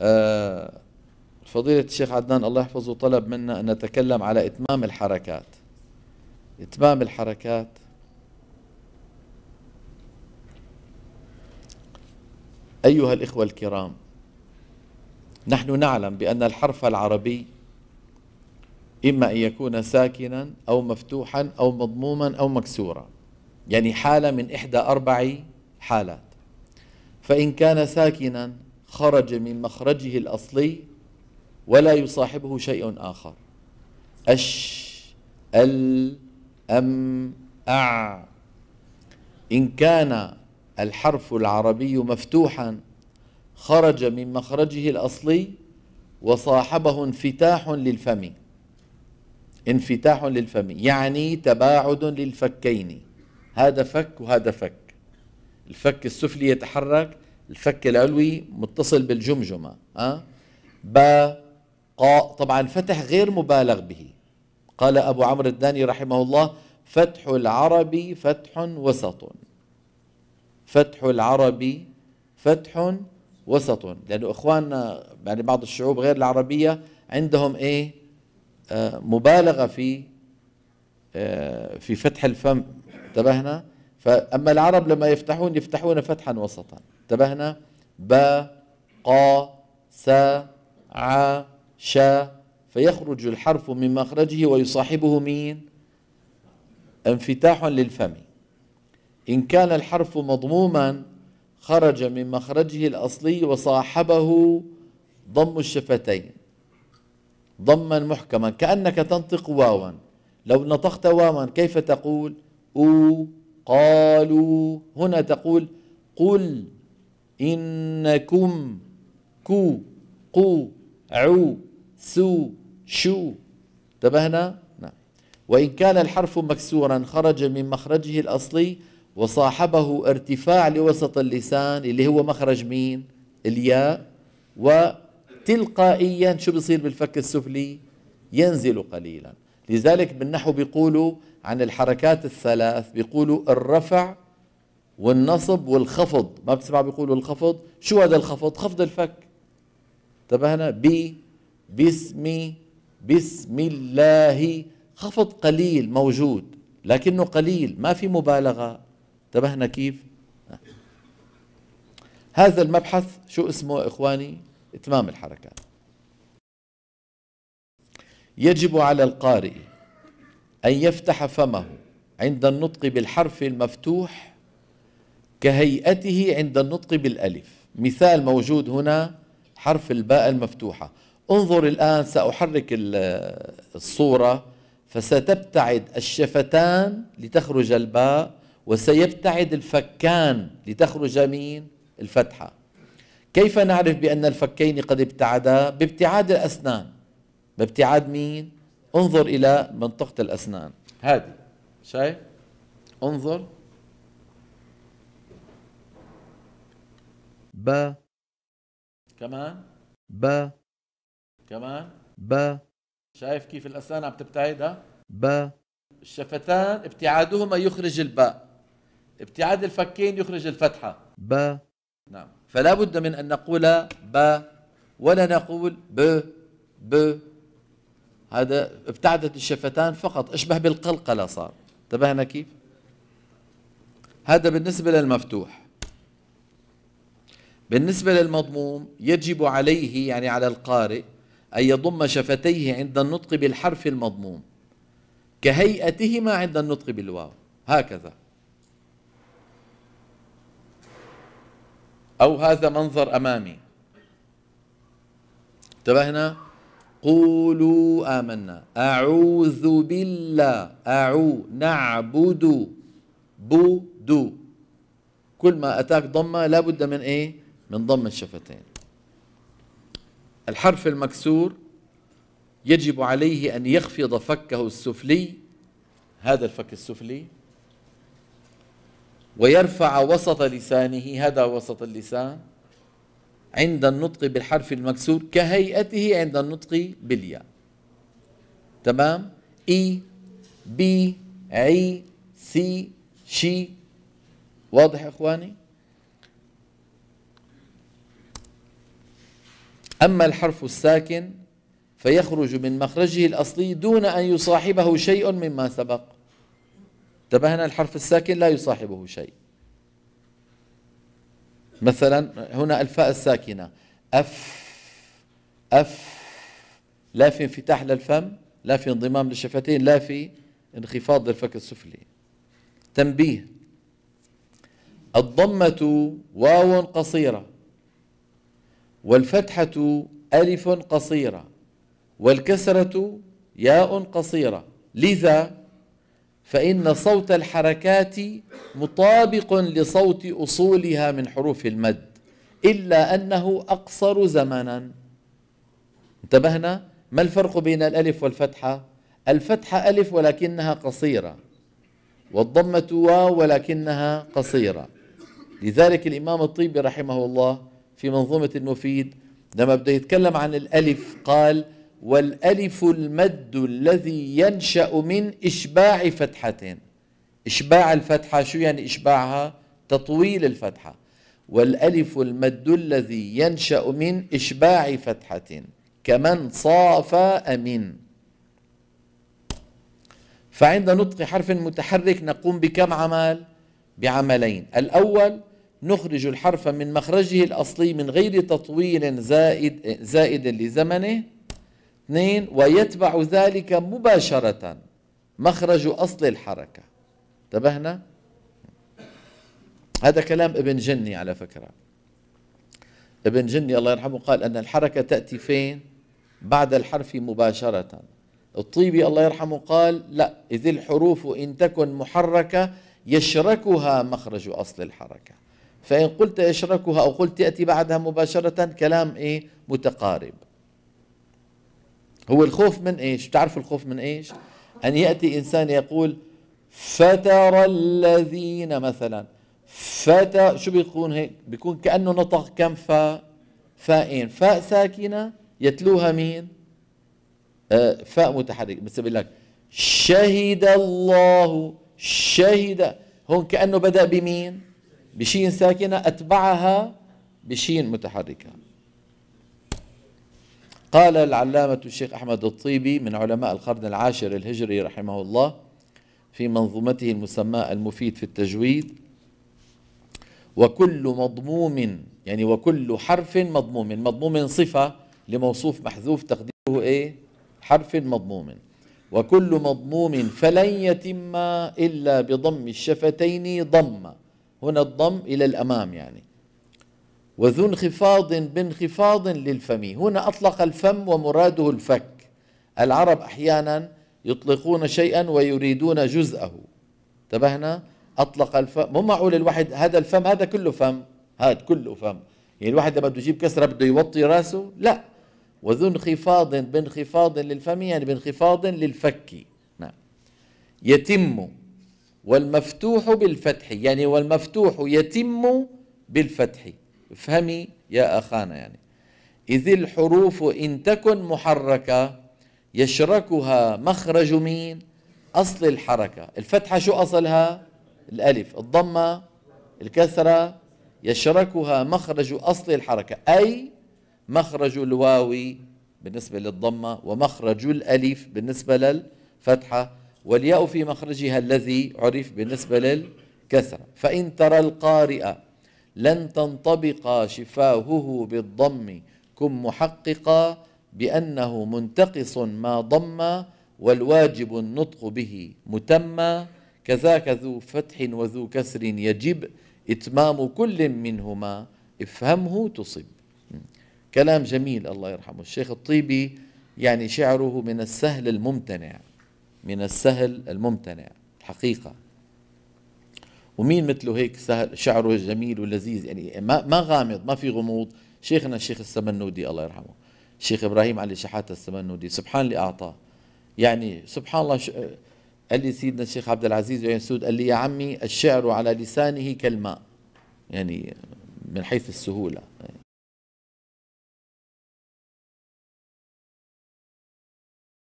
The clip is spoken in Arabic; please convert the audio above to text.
آه، فضيلة الشيخ عدنان الله يحفظه طلب منا أن نتكلم على إتمام الحركات إتمام الحركات أيها الإخوة الكرام نحن نعلم بأن الحرف العربي إما أن يكون ساكنا أو مفتوحا أو مضموما أو مكسورا يعني حالة من إحدى أربع حالات فإن كان ساكنا خرج من مخرجه الأصلي ولا يصاحبه شيء آخر أش ال أم أع إن كان الحرف العربي مفتوحا خرج من مخرجه الأصلي وصاحبه انفتاح للفم انفتاح للفم يعني تباعد للفكين هذا فك وهذا فك الفك السفلي يتحرك الفك العلوي متصل بالجمجمة أه؟ باء قاء طبعا فتح غير مبالغ به قال أبو عمرو الداني رحمه الله فتح العربي فتح وسط فتح العربي فتح وسط لأنه إخواننا يعني بعض الشعوب غير العربية عندهم إيه آه مبالغة في آه في فتح الفم انتبهنا فأما العرب لما يفتحون يفتحون فتحا وسطا انتبهنا با قا س ع شا فيخرج الحرف من مخرجه ويصاحبه مين انفتاح للفم إن كان الحرف مضموما خرج من مخرجه الأصلي وصاحبه ضم الشفتين ضما محكما كأنك تنطق واوا لو نطقت واوا كيف تقول أو قالوا هنا تقول قل إنكم كو قو عو سو شو انتبهنا نعم وإن كان الحرف مكسورا خرج من مخرجه الأصلي وصاحبه ارتفاع لوسط اللسان اللي هو مخرج مين الياء وتلقائيا شو بصير بالفك السفلي ينزل قليلا لذلك بالنحو بيقولوا عن الحركات الثلاث بيقولوا الرفع والنصب والخفض ما بتسمع بيقولوا الخفض شو هذا الخفض خفض الفك انتبهنا ب باسم بسم الله خفض قليل موجود لكنه قليل ما في مبالغة انتبهنا كيف هذا المبحث شو اسمه إخواني إتمام الحركات يجب على القارئ أن يفتح فمه عند النطق بالحرف المفتوح كهيئته عند النطق بالألف مثال موجود هنا حرف الباء المفتوحة انظر الآن سأحرك الصورة فستبتعد الشفتان لتخرج الباء وسيبتعد الفكان لتخرج مين الفتحة كيف نعرف بأن الفكين قد ابتعدا بابتعاد الأسنان بابتعاد مين انظر إلى منطقة الأسنان هذه شايف انظر با كمان با كمان با شايف كيف الأسنان عم تبتعدها با الشفتان ابتعادهما يخرج الباء ابتعاد الفكين يخرج الفتحة با نعم فلا بد من أن نقول با ولا نقول ب ب هذا ابتعدت الشفتان فقط اشبه بالقلقلة صار انتبهنا كيف هذا بالنسبة للمفتوح بالنسبة للمضموم يجب عليه يعني على القارئ أن يضم شفتيه عند النطق بالحرف المضموم كهيئتهما عند النطق بالواو هكذا أو هذا منظر أمامي انتبهنا قولوا آمنا أعوذ بالله أعو نعبد بدو كل ما أتاك ضمة لابد من إيه من ضم الشفتين الحرف المكسور يجب عليه أن يخفض فكه السفلي هذا الفك السفلي ويرفع وسط لسانه هذا وسط اللسان عند النطق بالحرف المكسور كهيئته عند النطق بالياء تمام اي بي عي سي شي واضح اخواني أما الحرف الساكن فيخرج من مخرجه الأصلي دون أن يصاحبه شيء مما سبق انتبهنا الحرف الساكن لا يصاحبه شيء مثلا هنا الفاء الساكنة أف أف لا في انفتاح للفم لا في انضمام للشفتين لا في انخفاض للفك السفلي تنبيه الضمة واو قصيرة والفتحة ألف قصيرة والكسرة ياء قصيرة لذا فإن صوت الحركات مطابق لصوت أصولها من حروف المد إلا أنه أقصر زمنا انتبهنا ما الفرق بين الألف والفتحة الفتحة ألف ولكنها قصيرة والضمة واو ولكنها قصيرة لذلك الإمام الطيبي رحمه الله في منظومة المفيد لما بدأ يتكلم عن الألف قال والألف المد الذي ينشأ من إشباع فتحتين إشباع الفتحة شو يعني إشباعها تطويل الفتحة والألف المد الذي ينشأ من إشباع فتحة كمن صاف أمين فعند نطق حرف متحرك نقوم بكم عمل بعملين الأول نخرج الحرف من مخرجه الأصلي من غير تطويل زائد زائد لزمنه اثنين ويتبع ذلك مباشرة مخرج أصل الحركة انتبهنا هذا كلام ابن جني على فكرة ابن جني الله يرحمه قال أن الحركة تأتي فين بعد الحرف مباشرة الطيبي الله يرحمه قال لا إذ الحروف إن تكن محركة يشركها مخرج أصل الحركة فإن قلت يشركها أو قلت يأتي بعدها مباشرة كلام إيه متقارب هو الخوف من إيش تعرف الخوف من إيش أن يأتي إنسان يقول فترى الذين مثلا فتى شو بيكون هيك بيكون كأنه نطق كم فاء فاءين فاء ساكنة يتلوها مين آه فاء متحرك بس بيقول لك شهد الله شهد هون كأنه بدأ بمين بشين ساكنة أتبعها بشين متحركة قال العلامة الشيخ أحمد الطيبي من علماء القرن العاشر الهجري رحمه الله في منظومته المسماة المفيد في التجويد وكل مضموم يعني وكل حرف مضموم مضموم صفة لموصوف محذوف تقديره إيه حرف مضموم وكل مضموم فلن يتم إلا بضم الشفتين ضمّ هنا الضم إلى الأمام يعني وذو انخفاض بانخفاض للفم هنا أطلق الفم ومراده الفك العرب أحيانا يطلقون شيئا ويريدون جزءه انتبهنا أطلق الفم مو معقول الواحد هذا الفم هذا كله فم هذا كله فم يعني الواحد لما بده يجيب كسرة بده يوطي راسه لا وذو انخفاض بانخفاض للفم يعني بانخفاض للفك نعم يتم والمفتوح بالفتح يعني والمفتوح يتم بالفتح افهمي يا أخانا يعني إذ الحروف إن تكن محركة يشركها مخرج مين أصل الحركة الفتحة شو أصلها الألف الضمة الكسرة يشركها مخرج أصل الحركة أي مخرج الواو بالنسبة للضمة ومخرج الألف بالنسبة للفتحة والياء في مخرجها الذي عرف بالنسبة للكثرة فإن ترى القارئ لن تنطبق شفاهه بالضم كن محققا بأنه منتقص ما ضم والواجب النطق به متمّى كذاك ذو فتح وذو كسر يجب إتمام كل منهما افهمه تصب كلام جميل الله يرحمه الشيخ الطيبي يعني شعره من السهل الممتنع من السهل الممتنع حقيقة ومين مثله هيك سهل شعره جميل ولذيذ يعني ما ما غامض ما في غموض شيخنا الشيخ السمنودي الله يرحمه الشيخ ابراهيم علي شحاته السمنودي سبحان اللي اعطاه يعني سبحان الله ش... قال لي سيدنا الشيخ عبد العزيز بن سود قال لي يا عمي الشعر على لسانه كالماء يعني من حيث السهوله يعني